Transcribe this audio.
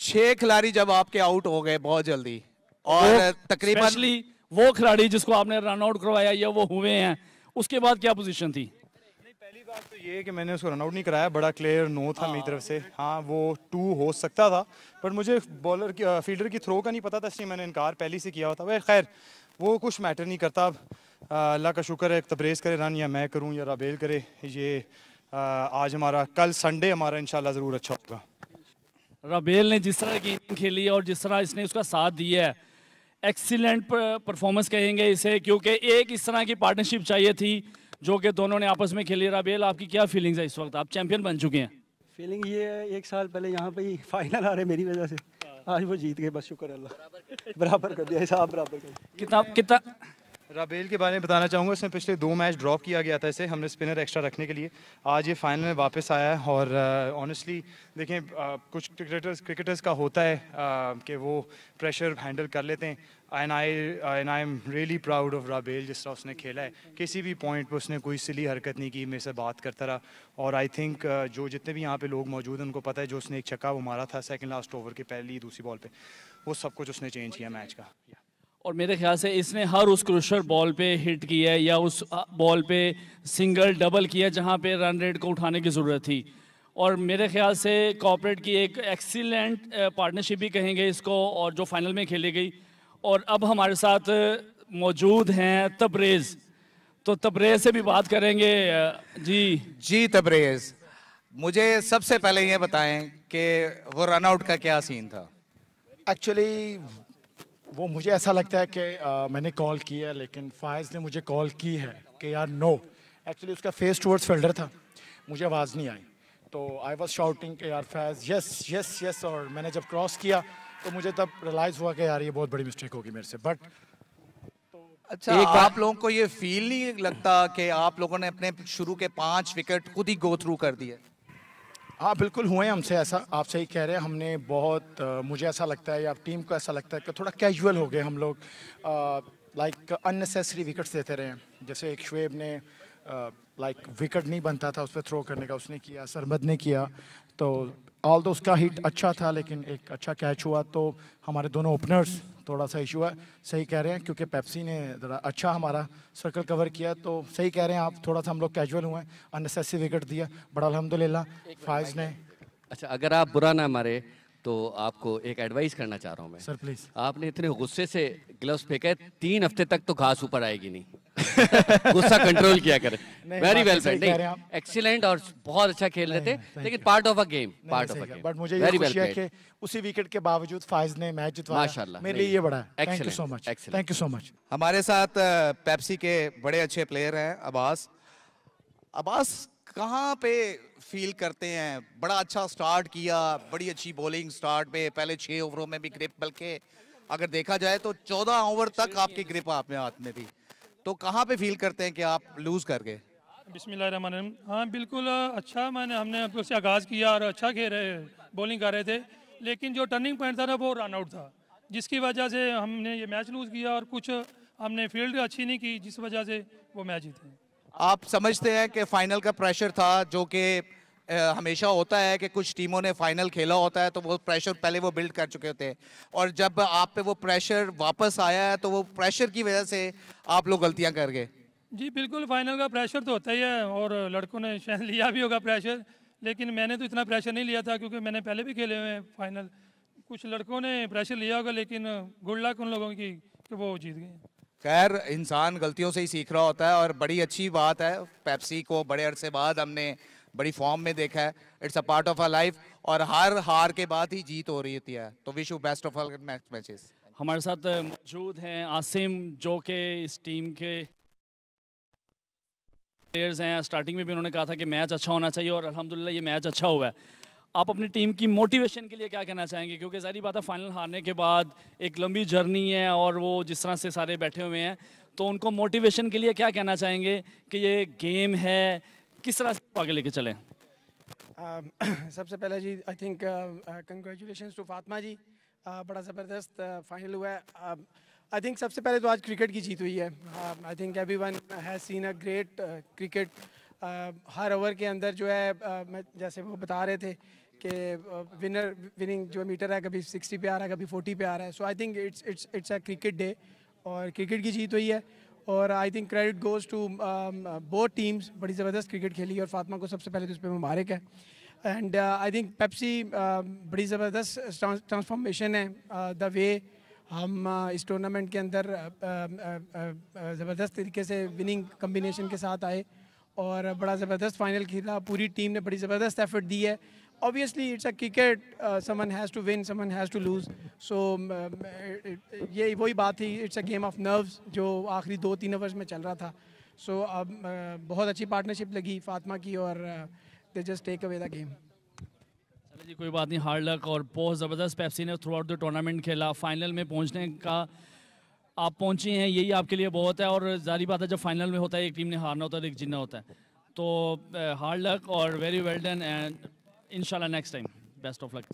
छह खिलाड़ी जब आपके आउट हो गए बहुत जल्दी और तकरीबन वो खिलाड़ी जिसको आपने रन आउट करवाया या वो हुए हैं उसके बाद क्या पोजीशन थी पहली बात तो ये कि मैंने उसको रनआउट नहीं कराया बड़ा क्लियर नो था मेरी तरफ से हाँ, हाँ वो टू हो सकता था बट मुझे बॉलर की फील्डर uh, की थ्रो का नहीं पता था इसलिए मैंने इनकार पहले से किया होता भाई खैर वो कुछ मैटर नहीं करता अब uh, अल्लाह का शुक्र है तब्रेज़ करे रन या मैं करूँ या राबेल करे ये uh, आज हमारा कल संडे हमारा इन ज़रूर अच्छा होगा राबेल ने जिस तरह गेम खेली और जिस तरह इसने उसका साथ दिया है एक्सीलेंट परफॉर्मेंस कहेंगे इसे क्योंकि एक इस तरह की पार्टनरशिप चाहिए थी जो कि दोनों ने आपस में खेली राबेल आपकी क्या फीलिंग्स है इस वक्त आप चैंपियन बन चुके हैं फीलिंग ये है एक साल पहले यहाँ पे ही फाइनल आ रहे मेरी वजह से आज वो जीत गए बस शुक्र अल्लाह बराबर कर दिया हिसाब बराबर कर कितना कितना राबेल के बारे में बताना चाहूँगा इसमें पिछले दो मैच ड्रॉप किया गया था इसे हमने स्पिनर एक्स्ट्रा रखने के लिए आज ये फाइनल में वापस आया है और ऑनेस्टली देखें आ, कुछ क्रिकेटर्स क्रिकेटर्स का होता है कि वो प्रेशर हैंडल कर लेते हैं and I and I am really proud of Rabel जिस तरह उसने खेला है किसी भी पॉइंट पर उसने कोई सिली हरकत नहीं की मेरे से बात करता रहा और आई थिंक जो जितने भी यहाँ पे लोग मौजूद हैं उनको पता है जो उसने एक छक्का वो मारा था सेकेंड लास्ट ओवर के पहली दूसरी बॉल पर वो सब कुछ उसने चेंज किया मैच का yeah. और मेरे ख्याल से इसने हर उस क्रूशर बॉल पे हिट किया या उस बॉल पे सिंगल डबल किया जहाँ पे रन रेट को उठाने की ज़रूरत थी और मेरे ख्याल से कॉपरेट की एक एक्सीलेंट पार्टनरशिप भी कहेंगे इसको और जो फाइनल में खेली गई और अब हमारे साथ मौजूद हैं तब्रेज तो तबरेज़ से भी बात करेंगे जी जी तब्रेज मुझे सबसे पहले ये बताएं कि वो रनआउट का क्या सीन था एक्चुअली वो मुझे ऐसा लगता है कि मैंने कॉल किया है लेकिन फायज़ ने मुझे कॉल की है कि यार नो एक्चुअली उसका फेस टूवर्ड्स फिल्डर था मुझे आवाज़ नहीं आई तो आई वॉज शाउटिंग के यार फैज़ यस यस यस और मैंने जब क्रॉस किया तो मुझे तब रियलाइज़ हुआ कि यार ये बहुत बड़ी मिस्टेक होगी मेरे से बट अच्छा एक आप लोगों को ये फील नहीं लगता कि आप लोगों ने अपने शुरू के पांच विकेट खुद ही गो थ्रू कर दिए हाँ बिल्कुल हुए हैं हमसे ऐसा आप सही कह रहे हैं हमने बहुत मुझे ऐसा लगता है या टीम को ऐसा लगता है कि थोड़ा कैजुअल हो गए हम लोग लाइक अननेसेसरी विकेट्स देते रहे जैसे एक शुएब ने लाइक like, विकेट नहीं बनता था उस पर थ्रो करने का उसने किया सरमद ने किया तो ऑल तो उसका हिट अच्छा था लेकिन एक अच्छा कैच हुआ तो हमारे दोनों ओपनर्स थोड़ा सा इशू है सही कह रहे हैं क्योंकि पेप्सी ने ज़रा अच्छा हमारा सर्कल कवर किया तो सही कह रहे हैं आप थोड़ा सा हम लोग कैजुअल हुए हैं अननेसेसरी विकेट दिया बड़ा अलहमदिल्ला फाइज ने अच्छा अगर आप बुरा ना मारे तो आपको एक एडवाइस करना चाह रहा हूँ मैं सर प्लीज़ आपने इतने गुस्से से ग्लव्स फेंके तीन हफ्ते तक तो घास ऊपर आएगी नहीं गुस्सा कंट्रोल किया करें वेरी वेल सर नहीं एक्सीलेंट और बहुत अच्छा खेल रहे थे लेकिन part of a game part of a game but मुझे ये खुशी है कि उसी विकेट के बावजूद फाइज ने मैच जितवाया माशाल्लाह मेरे लिए ये बड़ा thank you so much thank you so much हमारे साथ पेप्सी के बड़े अच्छे प्लेयर हैं अब्बास अब्बास कहाँ पे फील करते हैं बड़ा अच्छा स्टार्ट किया बड़ी अच्छी बॉलिंग स्टार्ट पे पहले छः ओवरों में भी ग्रिप बल्कि अगर देखा जाए तो चौदह ओवर तक आपकी ग्रिप आप में हाथ में थी तो कहाँ पे फील करते हैं कि आप लूज कर गए बिस्मिल हाँ बिल्कुल अच्छा मैंने हमने उससे आगाज़ किया और अच्छा खेल रहे बॉलिंग कर रहे थे लेकिन जो टर्निंग पॉइंट था ना वो रन आउट था जिसकी वजह से हमने ये मैच लूज़ किया और कुछ हमने फील्ड अच्छी नहीं की जिस वजह से वो मैच जीते आप समझते हैं कि फाइनल का प्रेशर था जो कि हमेशा होता है कि कुछ टीमों ने फाइनल खेला होता है तो वो प्रेशर पहले वो बिल्ड कर चुके होते हैं और जब आप पे वो प्रेशर वापस आया है तो वो प्रेशर की वजह से आप लोग गलतियां कर गए जी बिल्कुल फाइनल का प्रेशर तो होता ही है और लड़कों ने शायद लिया भी होगा प्रेशर लेकिन मैंने तो इतना प्रेशर नहीं लिया था क्योंकि मैंने पहले भी खेले हुए हैं फाइनल कुछ लड़कों ने प्रेशर लिया होगा लेकिन गुड लक उन लोगों की कि वो जीत गए खैर इंसान गलतियों से ही सीख रहा होता है और बड़ी अच्छी बात है पेप्सी को बड़े अरसे बाद हमने बड़ी फॉर्म में देखा है it's a part of a life और हर हार के बाद ही जीत हो रही होती है तो wish you best of all next matches हमारे साथ मौजूद हैं आसिम जो के इस टीम के प्लेयर्स हैं स्टार्टिंग में भी उन्होंने कहा था कि मैच अच्छा होना चाहिए और अल्हम्दुलिल्लाह ये मैच अच्छा हुआ है आप अपनी टीम की मोटिवेशन के लिए क्या कहना चाहेंगे क्योंकि सारी बात है फाइनल हारने के बाद एक लंबी जर्नी है और वो जिस तरह से सारे बैठे हुए हैं तो उनको मोटिवेशन के लिए क्या कहना चाहेंगे कि ये गेम है किस तरह से आगे लेके चलें um, सबसे पहले जी I think congratulation to Fatima ji uh, बड़ा ज़बरदस्त फाइनल uh, हुआ है आई um, थिंक सबसे पहले तो आज क्रिकेट की जीत हुई है I think everyone has seen a great cricket हर ओवर के अंदर जो है uh, मैं जैसे वो बता रहे थे कि विनर विनिंग जो मीटर है कभी 60 पे आ रहा है कभी 40 पे आ रहा है so I think it's it's it's a cricket day और क्रिकेट की जीत हुई है और I think credit goes to both teams बड़ी ज़बरदस्त क्रिकेट खेली और फातमा को सबसे पहले तो उस पर मुबारक है एंड आई थिंक पेप्सी बड़ी ज़बरदस्त ट्रांसफॉर्मेशन है द uh, वे हम uh, इस टूर्नामेंट के अंदर uh, ज़बरदस्त तरीके से विनिंग कम्बिनेशन के साथ आए और बड़ा ज़बरदस्त फाइनल खेला पूरी टीम ने बड़ी ज़बरदस्त एफर्ट दी है obviously it's a cricket uh, someone has to win someone has to lose so ye ये baat thi it's a game of nerves jo aakhri आखिरी दो overs mein chal raha tha so, ab uh, achi partnership lagi fatima ki aur और they just take away the game जी कोई बात नहीं hard luck और बहुत ज़बरदस्त पेप्सी ने थ्रू आउट द टूर्नामेंट खेला फाइनल में पहुंचने का आप पहुंची हैं यही आपके लिए बहुत है और जारी बात है जब फाइनल में होता है एक टीम ने हारना होता है एक जीना होता है तो हार्ड लक और very well done and Inshallah, next time. Best of luck.